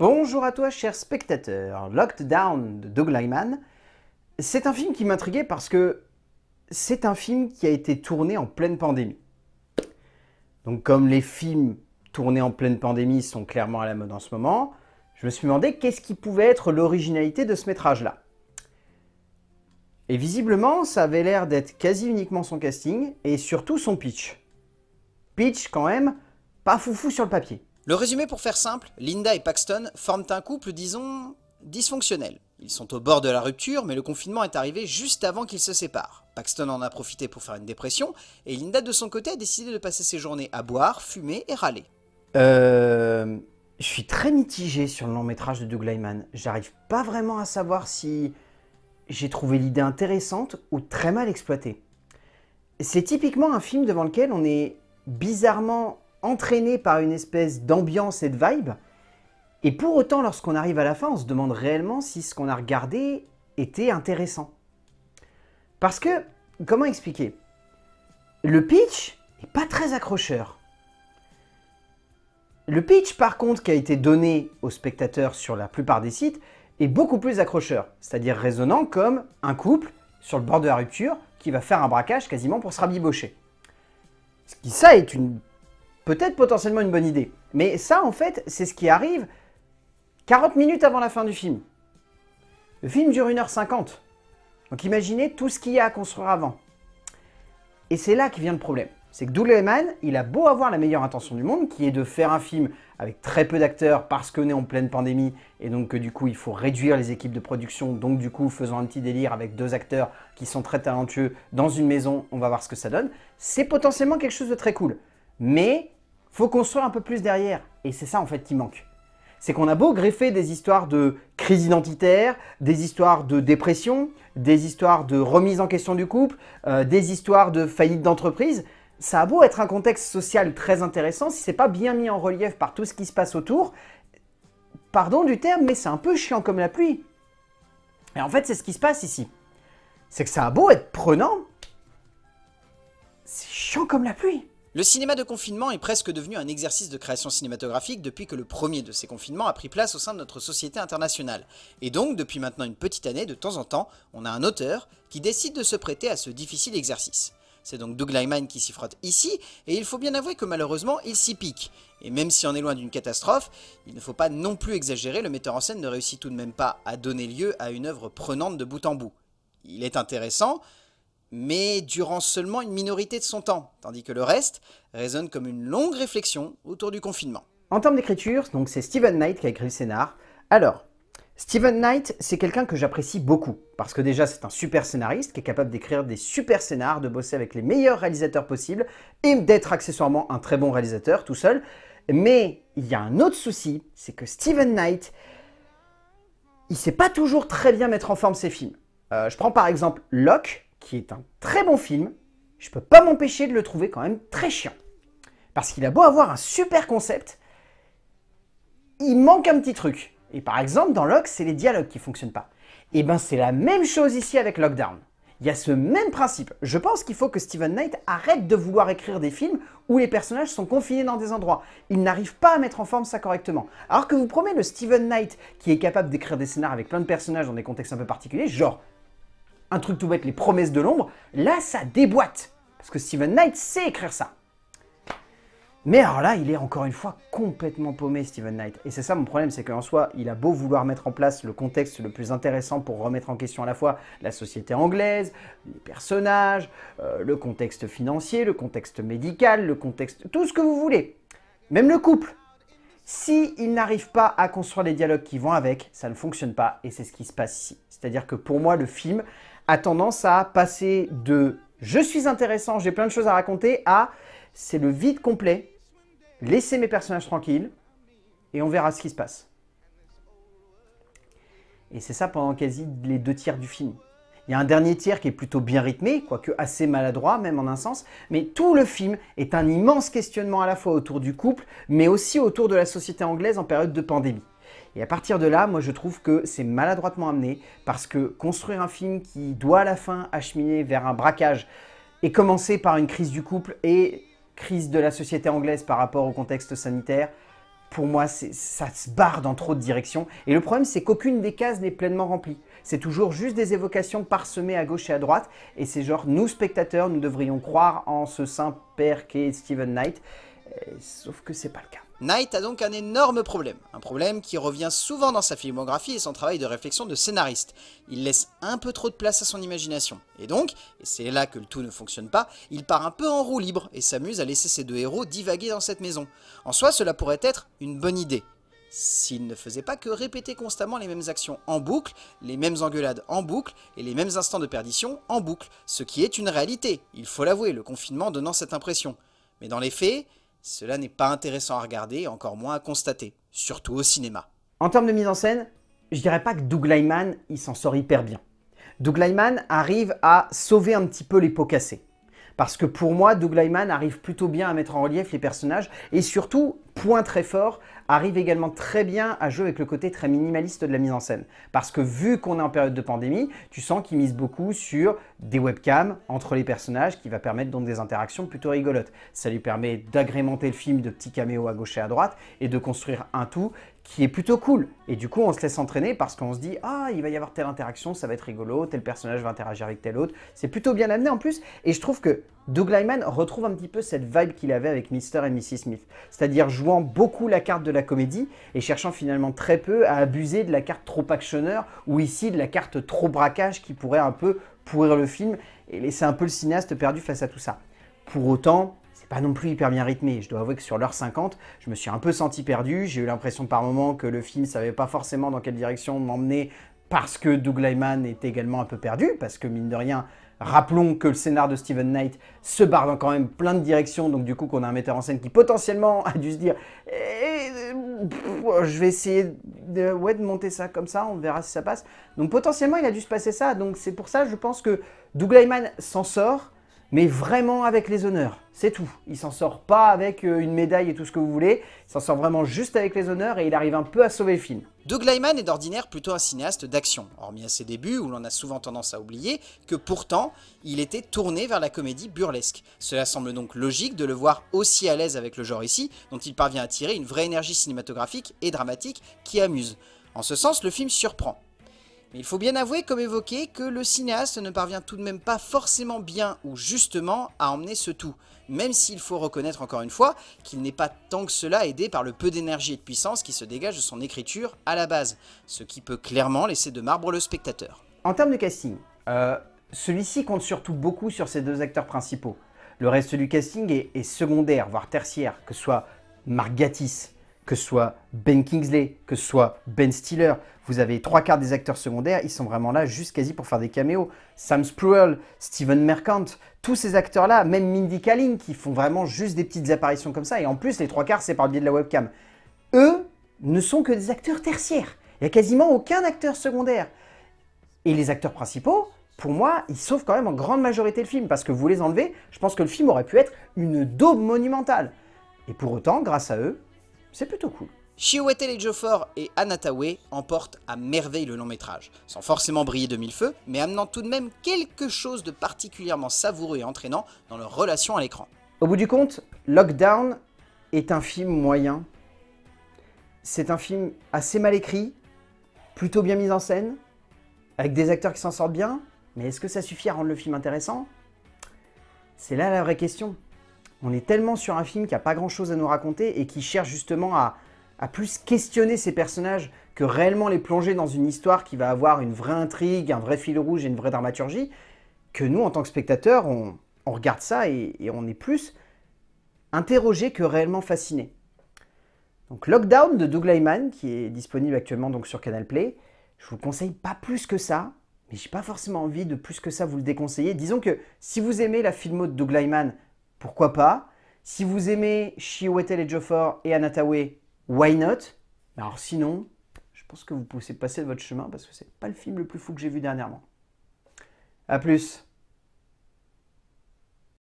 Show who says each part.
Speaker 1: Bonjour à toi, cher spectateur. Locked Down de Doug Lyman. C'est un film qui m'intriguait parce que c'est un film qui a été tourné en pleine pandémie. Donc, comme les films tournés en pleine pandémie sont clairement à la mode en ce moment, je me suis demandé qu'est-ce qui pouvait être l'originalité de ce métrage-là. Et visiblement, ça avait l'air d'être quasi uniquement son casting et surtout son pitch. Pitch quand même, pas foufou sur le papier. Le résumé pour faire simple, Linda et Paxton forment un couple, disons, dysfonctionnel. Ils sont au bord de la rupture, mais le confinement est arrivé juste avant qu'ils se séparent. Paxton en a profité pour faire une dépression, et Linda de son côté a décidé de passer ses journées à boire, fumer et râler. Euh, je suis très mitigé sur le long métrage de Doug Lyman. J'arrive pas vraiment à savoir si j'ai trouvé l'idée intéressante ou très mal exploitée. C'est typiquement un film devant lequel on est bizarrement entraîné par une espèce d'ambiance et de vibe. Et pour autant, lorsqu'on arrive à la fin, on se demande réellement si ce qu'on a regardé était intéressant. Parce que, comment expliquer Le pitch n'est pas très accrocheur. Le pitch, par contre, qui a été donné aux spectateurs sur la plupart des sites, est beaucoup plus accrocheur, c'est-à-dire résonnant comme un couple sur le bord de la rupture qui va faire un braquage quasiment pour se rabibocher. Ce qui, ça, est une peut-être potentiellement une bonne idée. Mais ça, en fait, c'est ce qui arrive 40 minutes avant la fin du film. Le film dure 1h50. Donc imaginez tout ce qu'il y a à construire avant. Et c'est là qui vient le problème. C'est que Douleman, il a beau avoir la meilleure intention du monde, qui est de faire un film avec très peu d'acteurs parce qu'on est en pleine pandémie et donc que du coup il faut réduire les équipes de production, donc du coup faisant un petit délire avec deux acteurs qui sont très talentueux dans une maison, on va voir ce que ça donne. C'est potentiellement quelque chose de très cool. Mais faut qu'on soit un peu plus derrière. Et c'est ça en fait qui manque. C'est qu'on a beau greffer des histoires de crise identitaire, des histoires de dépression, des histoires de remise en question du couple, euh, des histoires de faillite d'entreprise, ça a beau être un contexte social très intéressant, si c'est pas bien mis en relief par tout ce qui se passe autour, pardon du terme, mais c'est un peu chiant comme la pluie. Et en fait, c'est ce qui se passe ici. C'est que ça a beau être prenant, c'est chiant comme la pluie. Le cinéma de confinement est presque devenu un exercice de création cinématographique depuis que le premier de ces confinements a pris place au sein de notre société internationale. Et donc, depuis maintenant une petite année, de temps en temps, on a un auteur qui décide de se prêter à ce difficile exercice. C'est donc Doug Lyman qui s'y frotte ici, et il faut bien avouer que malheureusement, il s'y pique. Et même si on est loin d'une catastrophe, il ne faut pas non plus exagérer, le metteur en scène ne réussit tout de même pas à donner lieu à une œuvre prenante de bout en bout. Il est intéressant, mais durant seulement une minorité de son temps, tandis que le reste résonne comme une longue réflexion autour du confinement. En termes d'écriture, donc c'est Stephen Knight qui a écrit le scénar. Alors, Stephen Knight, c'est quelqu'un que j'apprécie beaucoup, parce que déjà c'est un super scénariste qui est capable d'écrire des super scénars, de bosser avec les meilleurs réalisateurs possibles, et d'être accessoirement un très bon réalisateur tout seul. Mais il y a un autre souci, c'est que Stephen Knight, il sait pas toujours très bien mettre en forme ses films. Euh, je prends par exemple Locke, qui est un très bon film, je peux pas m'empêcher de le trouver quand même très chiant. Parce qu'il a beau avoir un super concept, il manque un petit truc. Et par exemple, dans Lock, c'est les dialogues qui fonctionnent pas. Et eh ben c'est la même chose ici avec Lockdown. Il y a ce même principe. Je pense qu'il faut que Steven Knight arrête de vouloir écrire des films où les personnages sont confinés dans des endroits. Il n'arrive pas à mettre en forme ça correctement. Alors que vous promettez le Steven Knight qui est capable d'écrire des scénarios avec plein de personnages dans des contextes un peu particuliers, genre un truc tout bête, les promesses de l'ombre, là ça déboîte. Parce que Steven Knight sait écrire ça. Mais alors là, il est encore une fois complètement paumé, Steven Knight. Et c'est ça mon problème, c'est qu'en soi, il a beau vouloir mettre en place le contexte le plus intéressant pour remettre en question à la fois la société anglaise, les personnages, euh, le contexte financier, le contexte médical, le contexte... tout ce que vous voulez. Même le couple. Si n'arrive pas à construire les dialogues qui vont avec, ça ne fonctionne pas, et c'est ce qui se passe ici. C'est-à-dire que pour moi, le film a tendance à passer de je suis intéressant, j'ai plein de choses à raconter à c'est le vide complet, laissez mes personnages tranquilles et on verra ce qui se passe. Et c'est ça pendant quasi les deux tiers du film. Il y a un dernier tiers qui est plutôt bien rythmé, quoique assez maladroit, même en un sens, mais tout le film est un immense questionnement à la fois autour du couple, mais aussi autour de la société anglaise en période de pandémie. Et à partir de là, moi je trouve que c'est maladroitement amené parce que construire un film qui doit à la fin acheminer vers un braquage et commencer par une crise du couple et crise de la société anglaise par rapport au contexte sanitaire, pour moi, ça se barre dans trop de directions. Et le problème, c'est qu'aucune des cases n'est pleinement remplie. C'est toujours juste des évocations parsemées à gauche et à droite. Et c'est genre, nous, spectateurs, nous devrions croire en ce saint père qu'est Stephen Knight. Euh, sauf que c'est pas le cas. Knight a donc un énorme problème, un problème qui revient souvent dans sa filmographie et son travail de réflexion de scénariste. Il laisse un peu trop de place à son imagination, et donc, et c'est là que le tout ne fonctionne pas, il part un peu en roue libre et s'amuse à laisser ses deux héros divaguer dans cette maison. En soi, cela pourrait être une bonne idée, s'il ne faisait pas que répéter constamment les mêmes actions en boucle, les mêmes engueulades en boucle et les mêmes instants de perdition en boucle, ce qui est une réalité, il faut l'avouer, le confinement donnant cette impression. Mais dans les faits, cela n'est pas intéressant à regarder, encore moins à constater, surtout au cinéma. En termes de mise en scène, je dirais pas que Doug Lyman, il s'en sort hyper bien. Doug Lyman arrive à sauver un petit peu les pots cassés. Parce que pour moi, Doug Lyman arrive plutôt bien à mettre en relief les personnages et surtout point très fort, arrive également très bien à jouer avec le côté très minimaliste de la mise en scène. Parce que vu qu'on est en période de pandémie, tu sens qu'il mise beaucoup sur des webcams entre les personnages qui va permettre donc des interactions plutôt rigolotes. Ça lui permet d'agrémenter le film de petits caméos à gauche et à droite et de construire un tout qui est plutôt cool. Et du coup, on se laisse entraîner parce qu'on se dit « Ah, il va y avoir telle interaction, ça va être rigolo, tel personnage va interagir avec tel autre. » C'est plutôt bien amené en plus. Et je trouve que Doug Lyman retrouve un petit peu cette vibe qu'il avait avec Mr. et Mrs. Smith, c'est-à-dire jouant beaucoup la carte de la comédie et cherchant finalement très peu à abuser de la carte trop actionneur ou ici de la carte trop braquage qui pourrait un peu pourrir le film et laisser un peu le cinéaste perdu face à tout ça. Pour autant, c'est pas non plus hyper bien rythmé. Je dois avouer que sur l'heure 50, je me suis un peu senti perdu. J'ai eu l'impression par moments que le film savait pas forcément dans quelle direction m'emmener parce que Doug Lyman est également un peu perdu, parce que mine de rien, Rappelons que le scénar de Steven Knight se barre dans quand même plein de directions, donc du coup qu'on a un metteur en scène qui potentiellement a dû se dire eh, je vais essayer de, ouais, de monter ça comme ça, on verra si ça passe ». Donc potentiellement il a dû se passer ça, donc c'est pour ça je pense que Doug s'en sort, mais vraiment avec les honneurs, c'est tout. Il s'en sort pas avec euh, une médaille et tout ce que vous voulez, il s'en sort vraiment juste avec les honneurs et il arrive un peu à sauver le film. Doug Lyman est d'ordinaire plutôt un cinéaste d'action, hormis à ses débuts où l'on a souvent tendance à oublier que pourtant il était tourné vers la comédie burlesque. Cela semble donc logique de le voir aussi à l'aise avec le genre ici, dont il parvient à tirer une vraie énergie cinématographique et dramatique qui amuse. En ce sens, le film surprend. Mais il faut bien avouer, comme évoqué, que le cinéaste ne parvient tout de même pas forcément bien ou justement à emmener ce tout, même s'il faut reconnaître encore une fois qu'il n'est pas tant que cela aidé par le peu d'énergie et de puissance qui se dégage de son écriture à la base, ce qui peut clairement laisser de marbre le spectateur. En termes de casting, euh, celui-ci compte surtout beaucoup sur ses deux acteurs principaux. Le reste du casting est, secondaire, voire tertiaire, que ce soit Margatis que ce soit Ben Kingsley, que ce soit Ben Stiller. Vous avez trois quarts des acteurs secondaires, ils sont vraiment là juste quasi pour faire des caméos. Sam Spruell, Steven Mercant, tous ces acteurs-là, même Mindy Kaling, qui font vraiment juste des petites apparitions comme ça. Et en plus, les trois quarts, c'est par le biais de la webcam. Eux ne sont que des acteurs tertiaires. Il n'y a quasiment aucun acteur secondaire. Et les acteurs principaux, pour moi, ils sauvent quand même en grande majorité le film, parce que vous les enlevez, je pense que le film aurait pu être une daube monumentale. Et pour autant, grâce à eux, c'est plutôt cool. Chiwetel Ejiofor et Anatawe emportent à merveille le long métrage, sans forcément briller de mille feux, mais amenant tout de même quelque chose de particulièrement savoureux et entraînant dans leur relation à l'écran. Au bout du compte, Lockdown est un film moyen. C'est un film assez mal écrit, plutôt bien mis en scène, avec des acteurs qui s'en sortent bien, mais est-ce que ça suffit à rendre le film intéressant C'est là la vraie question. On est tellement sur un film qui a pas grand chose à nous raconter et qui cherche justement à, plus questionner ses personnages que réellement les plonger dans une histoire qui va avoir une vraie intrigue, un vrai fil rouge et une vraie dramaturgie, que nous, en tant que spectateurs, on, regarde ça et, on est plus interrogé que réellement fasciné. Donc Lockdown de Doug Lyman, qui est disponible actuellement donc sur Canal Play, je vous conseille pas plus que ça, mais j'ai pas forcément envie de plus que ça vous le déconseiller. Disons que si vous aimez la filmo de Doug Lyman, pourquoi pas. Si vous aimez Chiwetel et Joffre et Anatawe, why not Alors sinon, je pense que vous pouvez passer de votre chemin parce que c'est pas le film le plus fou que j'ai vu dernièrement. A plus